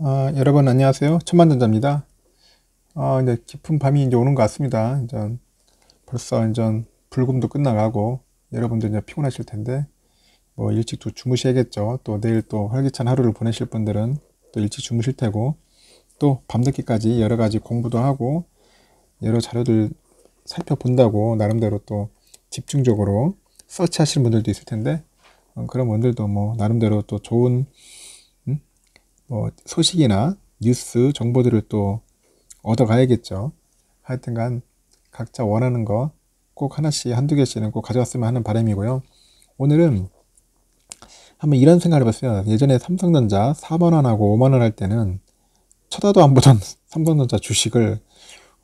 아, 여러분 안녕하세요. 천만전자입니다. 아, 이제 깊은 밤이 이제 오는 것 같습니다. 이제 벌써 이제 불금도 끝나가고 여러분들 이제 피곤하실 텐데 뭐 일찍 또 주무셔야겠죠. 또 내일 또 활기찬 하루를 보내실 분들은 또 일찍 주무실 테고 또 밤늦게까지 여러 가지 공부도 하고 여러 자료들 살펴본다고 나름대로 또 집중적으로 서치하시 분들도 있을 텐데 어, 그런 분들도 뭐 나름대로 또 좋은 어, 소식이나 뉴스 정보들을 또 얻어가야겠죠. 하여튼간 각자 원하는 거 꼭 하나씩 한두 개씩은 꼭 가져왔으면 하는 바람이고요. 오늘은 한번 이런 생각을 해봤어요. 예전에 삼성전자 4만원하고 5만원 할 때는 쳐다도 안 보던 삼성전자 주식을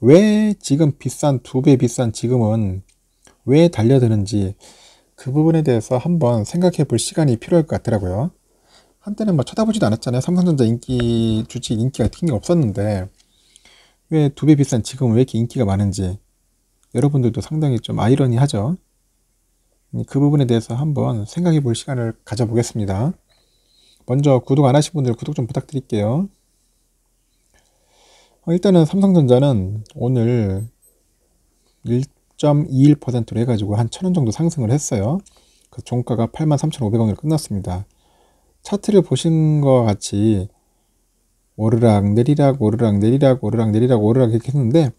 왜 지금 비싼, 두 배 비싼 지금은 왜 달려드는지 그 부분에 대해서 한번 생각해 볼 시간이 필요할 것 같더라고요. 한때는 막 쳐다보지도 않았잖아요. 삼성전자 인기 주식 인기가 튀긴 게 없었는데 왜 두 배 비싼 지금 왜 이렇게 인기가 많은지 여러분들도 상당히 좀 아이러니하죠. 음, 그 부분에 대해서 한번 생각해 볼 시간을 가져보겠습니다. 먼저 구독 안 하신 분들 구독 좀 부탁드릴게요. 어, 일단은 삼성전자는 오늘 1.21%로 해가지고 한 천 원 정도 상승을 했어요. 그 종가가 83,500원으로 끝났습니다. 차트를 보신 것 같이 오르락 내리락 오르락 내리락 오르락 내리락 오르락 이렇게 했는데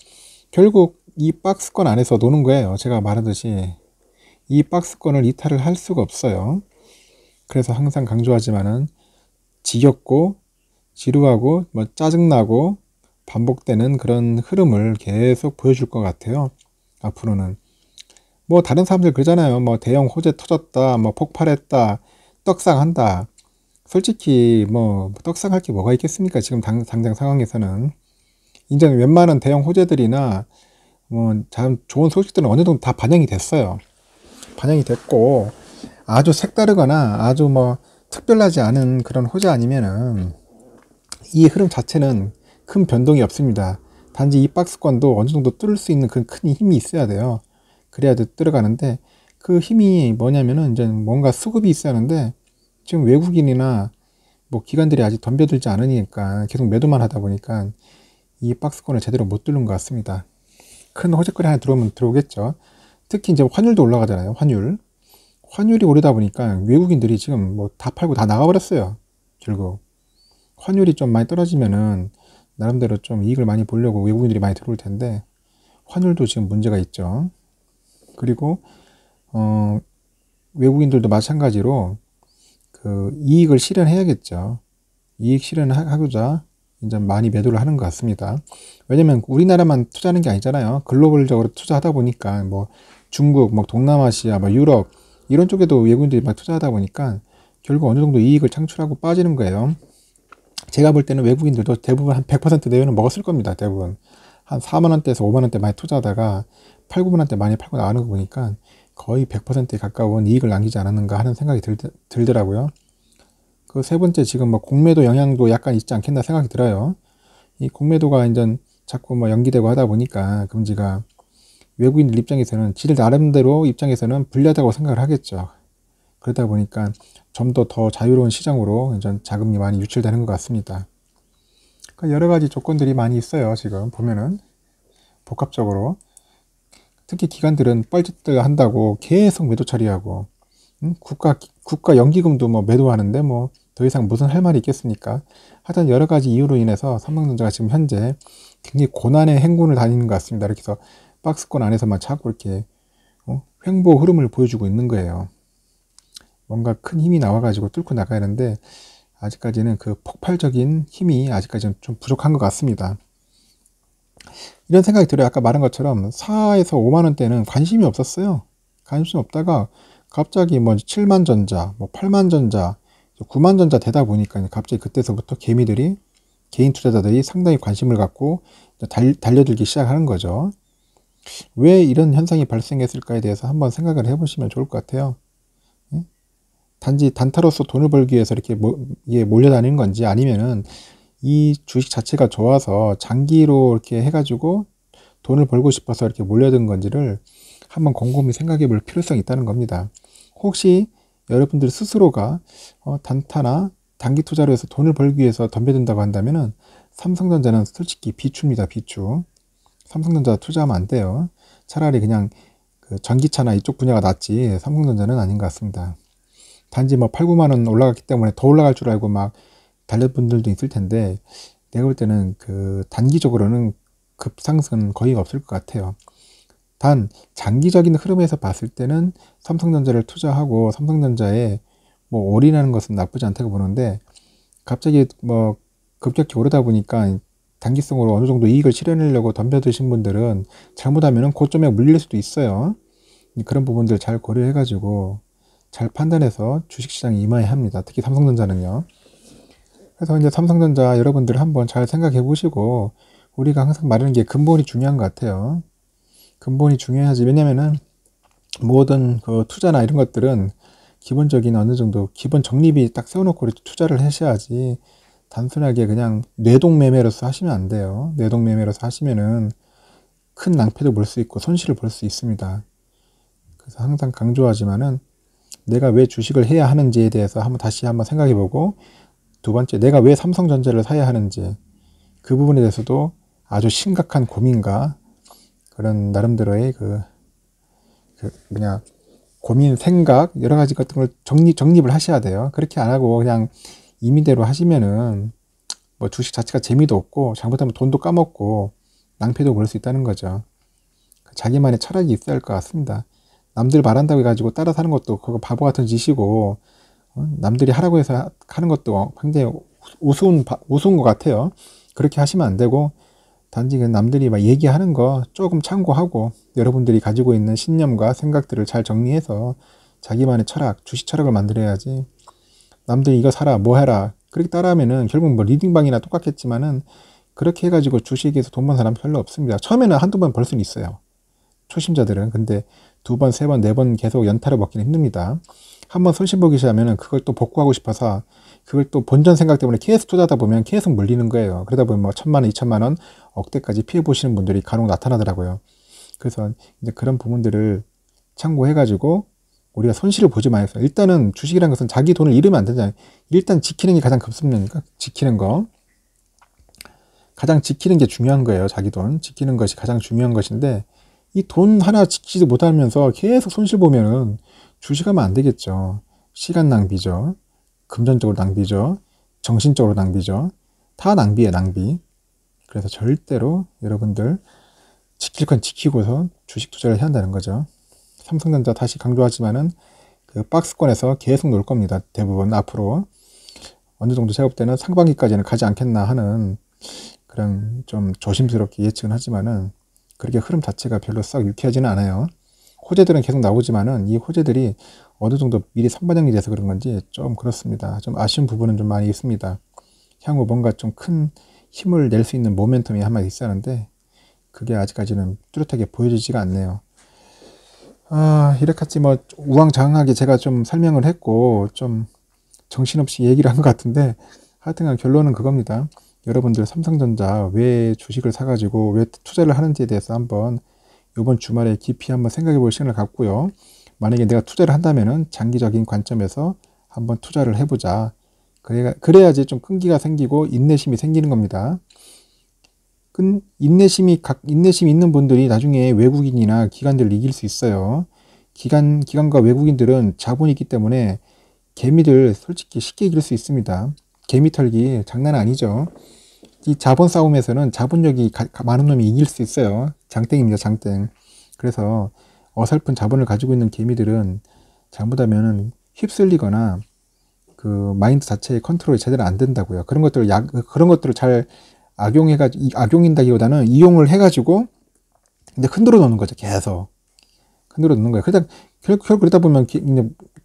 결국 이 박스권 안에서 노는 거예요. 제가 말하듯이 이 박스권을 이탈을 할 수가 없어요. 그래서 항상 강조하지만은 지겹고 지루하고 뭐 짜증나고 반복되는 그런 흐름을 계속 보여줄 것 같아요. 앞으로는 뭐 다른 사람들 그러잖아요. 뭐 대형 호재 터졌다, 뭐 폭발했다, 떡상한다. 솔직히 뭐 떡상할 게 뭐가 있겠습니까? 지금 당, 당장 상황에서는 이제 웬만한 대형 호재들이나 뭐 참 좋은 소식들은 어느 정도 다 반영이 됐어요. 반영이 됐고 아주 색다르거나 아주 뭐 특별하지 않은 그런 호재 아니면은 이 흐름 자체는 큰 변동이 없습니다. 단지 이 박스권도 어느 정도 뚫을 수 있는 그 큰 힘이 있어야 돼요. 그래야 뚫어가는데그 힘이 뭐냐면은 이제 뭔가 수급이 있어야 하는데 지금 외국인이나 뭐 기관들이 아직 덤벼들지 않으니까 계속 매도만 하다 보니까 이 박스권을 제대로 못 뚫는 것 같습니다. 큰 호재거리 하나 들어오면 들어오겠죠. 특히 이제 환율도 올라가잖아요. 환율. 환율이 오르다 보니까 외국인들이 지금 뭐 다 팔고 다 나가버렸어요. 결국. 환율이 좀 많이 떨어지면은 나름대로 좀 이익을 많이 보려고 외국인들이 많이 들어올 텐데 환율도 지금 문제가 있죠. 그리고 어 외국인들도 마찬가지로 그 이익을 실현해야겠죠. 이익 실현하고자 이제 많이 매도를 하는 것 같습니다. 왜냐면 우리나라만 투자하는 게 아니잖아요. 글로벌적으로 투자하다 보니까 뭐 중국, 뭐 동남아시아, 뭐 유럽 이런 쪽에도 외국인들이 막 투자하다 보니까 결국 어느 정도 이익을 창출하고 빠지는 거예요. 제가 볼 때는 외국인들도 대부분 한 100% 내외는 먹었을 겁니다. 대부분. 한 4만원대에서 5만원대 많이 투자하다가 8, 9만원대 많이 팔고 나가는 거 보니까 거의 100%에 가까운 이익을 남기지 않았는가 하는 생각이 들, 들더라고요. 그 세 번째 지금 뭐 공매도 영향도 약간 있지 않겠나 생각이 들어요. 이 공매도가 이제 자꾸 뭐 연기되고 하다 보니까 금지가 외국인들 입장에서는 지들 나름대로 입장에서는 불리하다고 생각을 하겠죠. 그러다 보니까 좀 더 더 자유로운 시장으로 이제 자금이 많이 유출되는 것 같습니다. 그러니까 여러 가지 조건들이 많이 있어요. 지금 보면은 복합적으로 특히 기관들은 뻘짓들 한다고 계속 매도 처리하고 음? 국가 국가 연기금도 뭐 매도하는데 뭐 더 이상 무슨 할 말이 있겠습니까? 하여튼 여러 가지 이유로 인해서 삼성전자가 지금 현재 굉장히 고난의 행군을 다니는 것 같습니다. 이렇게 해서 박스권 안에서만 자꾸 이렇게 어? 횡보 흐름을 보여주고 있는 거예요. 뭔가 큰 힘이 나와가지고 뚫고 나가야 하는데 아직까지는 그 폭발적인 힘이 아직까지는 좀 부족한 것 같습니다. 이런 생각이 들어요. 아까 말한 것처럼 4에서 5만 원대는 관심이 없었어요. 관심 이 없다가 갑자기 뭐 7만 전자, 뭐 8만 전자, 9만 전자 되다 보니까 갑자기 그때서부터 개미들이 개인 투자자들이 상당히 관심을 갖고 달, 달려들기 시작하는 거죠. 왜 이런 현상이 발생했을까에 대해서 한번 생각을 해보시면 좋을 것 같아요. 예? 단지 단타로서 돈을 벌기 위해서 이렇게 몰려다니는 건지 아니면은 이 주식 자체가 좋아서 장기로 이렇게 해가지고 돈을 벌고 싶어서 이렇게 몰려든 건지를 한번 곰곰이 생각해 볼 필요성이 있다는 겁니다. 혹시 여러분들 스스로가 어, 단타나 단기 투자로 해서 돈을 벌기 위해서 덤벼든다고 한다면은 삼성전자는 솔직히 비추입니다. 비추. 삼성전자 투자하면 안 돼요. 차라리 그냥 그 전기차나 이쪽 분야가 낫지 삼성전자는 아닌 것 같습니다. 단지 뭐 8, 9만원 올라갔기 때문에 더 올라갈 줄 알고 막 달랠 분들도 있을 텐데 내가 볼 때는 그 단기적으로는 급상승은 거의 없을 것 같아요. 단 장기적인 흐름에서 봤을 때는 삼성전자를 투자하고 삼성전자에 뭐 올인하는 것은 나쁘지 않다고 보는데 갑자기 뭐 급격히 오르다 보니까 단기성으로 어느 정도 이익을 실현하려고 덤벼드신 분들은 잘못하면 고점에 물릴 수도 있어요. 그런 부분들 잘 고려해가지고 잘 판단해서 주식시장에 임해야 합니다. 특히 삼성전자는요. 그래서 이제 삼성전자 여러분들 한번 잘 생각해 보시고 우리가 항상 말하는 게 근본이 중요한 것 같아요. 근본이 중요하지. 왜냐면은 모든 그 투자나 이런 것들은 기본적인 어느 정도 기본 정립이 딱 세워놓고 투자를 하셔야지 단순하게 그냥 뇌동매매로서 하시면 안 돼요. 뇌동매매로서 하시면은 큰 낭패도 볼 수 있고 손실을 볼 수 있습니다. 그래서 항상 강조하지만은 내가 왜 주식을 해야 하는지에 대해서 한번 다시 한번 생각해보고 두 번째, 내가 왜 삼성전자를 사야 하는지 그 부분에 대해서도 아주 심각한 고민과 그런 나름대로의 그, 그 그냥 고민, 생각 여러 가지 같은 걸 정리 정립을 하셔야 돼요. 그렇게 안 하고 그냥 임의대로 하시면은 뭐 주식 자체가 재미도 없고 잘못하면 돈도 까먹고 낭패도 그럴 수 있다는 거죠. 그 자기만의 철학이 있어야 할 것 같습니다. 남들 말한다고 해가지고 따라 사는 것도 그거 바보 같은 짓이고 어? 남들이 하라고 해서 하는 것도 굉장히 우스운, 우스운 것 같아요. 그렇게 하시면 안 되고, 단지 그 남들이 막 얘기하는 거 조금 참고하고, 여러분들이 가지고 있는 신념과 생각들을 잘 정리해서 자기만의 철학, 주식 철학을 만들어야지, 남들이 이거 사라, 뭐 해라. 그렇게 따라하면은 결국 뭐 리딩방이나 똑같겠지만은 그렇게 해가지고 주식에서 돈 번 사람 별로 없습니다. 처음에는 한두 번 벌 수는 있어요. 초심자들은. 근데 두 번, 세 번, 네 번 계속 연타를 먹기는 힘듭니다. 한 번 손실 보기 시작하면 그걸 또 복구하고 싶어서 그걸 또 본전 생각 때문에 계속 투자하다 보면 계속 물리는 거예요. 그러다 보면 뭐 천만 원, 이천만 원, 억대까지 피해 보시는 분들이 간혹 나타나더라고요. 그래서 이제 그런 부분들을 참고해가지고 우리가 손실을 보지 마아서 일단은 주식이라는 것은 자기 돈을 잃으면 안 되잖아요. 일단 지키는 게 가장 급습니까? 그러니까 지키는 거. 가장 지키는 게 중요한 거예요. 자기 돈. 지키는 것이 가장 중요한 것인데 이돈 하나 지키지도 못하면서 계속 손실 보면은 주식하면 안 되겠죠. 시간 낭비죠. 금전적으로 낭비죠. 정신적으로 낭비죠. 다 낭비에 낭비. 그래서 절대로 여러분들 지킬 건 지키고서 주식 투자를 해야 한다는 거죠. 삼성전자 다시 강조하지만은 그 박스권에서 계속 놀 겁니다. 대부분 앞으로 어느 정도 제업되는 상반기까지는 가지 않겠나 하는 그런 좀 조심스럽게 예측은 하지만은 그렇게 흐름 자체가 별로 썩 유쾌하지는 않아요. 호재들은 계속 나오지만은 이 호재들이 어느 정도 미리 선반영이 돼서 그런 건지 좀 그렇습니다. 좀 아쉬운 부분은 좀 많이 있습니다. 향후 뭔가 좀 큰 힘을 낼 수 있는 모멘텀이 한마디 있었는데 그게 아직까지는 뚜렷하게 보여지지가 않네요. 아, 이렇게까지 뭐 우왕좌왕하게 제가 좀 설명을 했고 좀 정신없이 얘기를 한 것 같은데 하여튼간 결론은 그겁니다. 여러분들 삼성전자 왜 주식을 사가지고 왜 투자를 하는지에 대해서 한번 이번 주말에 깊이 한번 생각해 볼 시간을 갖고요. 만약에 내가 투자를 한다면은 장기적인 관점에서 한번 투자를 해보자. 그래야, 그래야지 좀 끈기가 생기고 인내심이 생기는 겁니다. 끈, 인내심이, 각, 인내심 있는 분들이 나중에 외국인이나 기관들을 이길 수 있어요. 기관, 기관과 외국인들은 자본이 있기 때문에 개미를 솔직히 쉽게 이길 수 있습니다. 개미털기 장난 아니죠. 이 자본 싸움에서는 자본력이 가, 많은 놈이 이길 수 있어요. 장땡입니다, 장땡. 그래서 어설픈 자본을 가지고 있는 개미들은 잘못하면 휩쓸리거나 그 마인드 자체의 컨트롤이 제대로 안 된다고요. 그런 것들을 야, 그런 것들을 잘 악용해가지고 악용인다기보다는 이용을 해가지고 근데 흔들어 놓는 거죠. 계속 흔들어 놓는 거예요. 그러다 결국, 그러다 보면 개,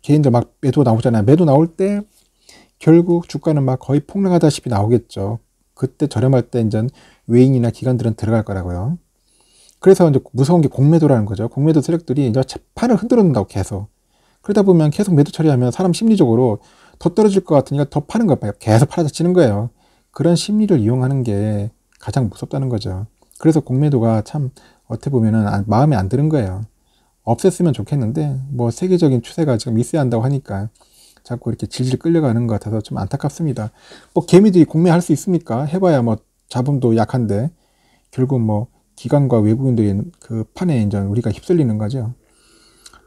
개인들 막 매도 나오잖아요. 매도 나올 때 결국 주가는 막 거의 폭락하다시피 나오겠죠. 그때 저렴할 때 이제 외인이나 기관들은 들어갈 거라고요. 그래서 이제 무서운 게 공매도라는 거죠. 공매도 세력들이 이제 판을 흔들어놓는다고 계속. 그러다 보면 계속 매도 처리하면 사람 심리적으로 더 떨어질 것 같으니까 더 파는 거예요. 계속 팔아서 치는 거예요. 그런 심리를 이용하는 게 가장 무섭다는 거죠. 그래서 공매도가 참 어떻게 보면은 마음에 안 드는 거예요. 없앴으면 좋겠는데 뭐 세계적인 추세가 지금 있어야 한다고 하니까 자꾸 이렇게 질질 끌려가는 것 같아서 좀 안타깝습니다. 뭐 개미들이 공매할 수 있습니까? 해봐야 뭐 자본도 약한데 결국 뭐 기관과 외국인들의 그 판에 이제 우리가 휩쓸리는 거죠.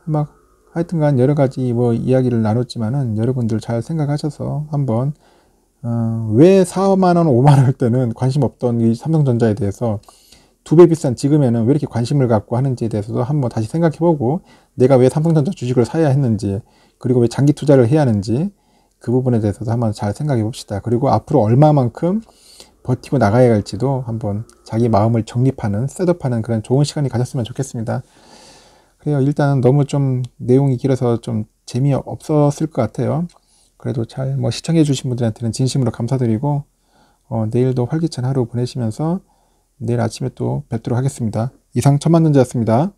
막 하여튼간 여러 가지 뭐 이야기를 나눴지만은 여러분들 잘 생각하셔서 한번 어, 왜 4만 원, 5만 원할 때는 관심 없던 이 삼성전자에 대해서 두 배 비싼 지금에는 왜 이렇게 관심을 갖고 하는지에 대해서도 한번 다시 생각해보고 내가 왜 삼성전자 주식을 사야 했는지 그리고 왜 장기 투자를 해야 하는지 그 부분에 대해서도 한번 잘 생각해 봅시다. 그리고 앞으로 얼마만큼 버티고 나가야 할지도 한번 자기 마음을 정립하는, 셋업하는 그런 좋은 시간이 가셨으면 좋겠습니다. 그래요. 일단은 너무 좀 내용이 길어서 좀 재미없었을 것 같아요. 그래도 잘 뭐 시청해 주신 분들한테는 진심으로 감사드리고 어, 내일도 활기찬 하루 보내시면서 내일 아침에 또 뵙도록 하겠습니다. 이상 천만년자였습니다.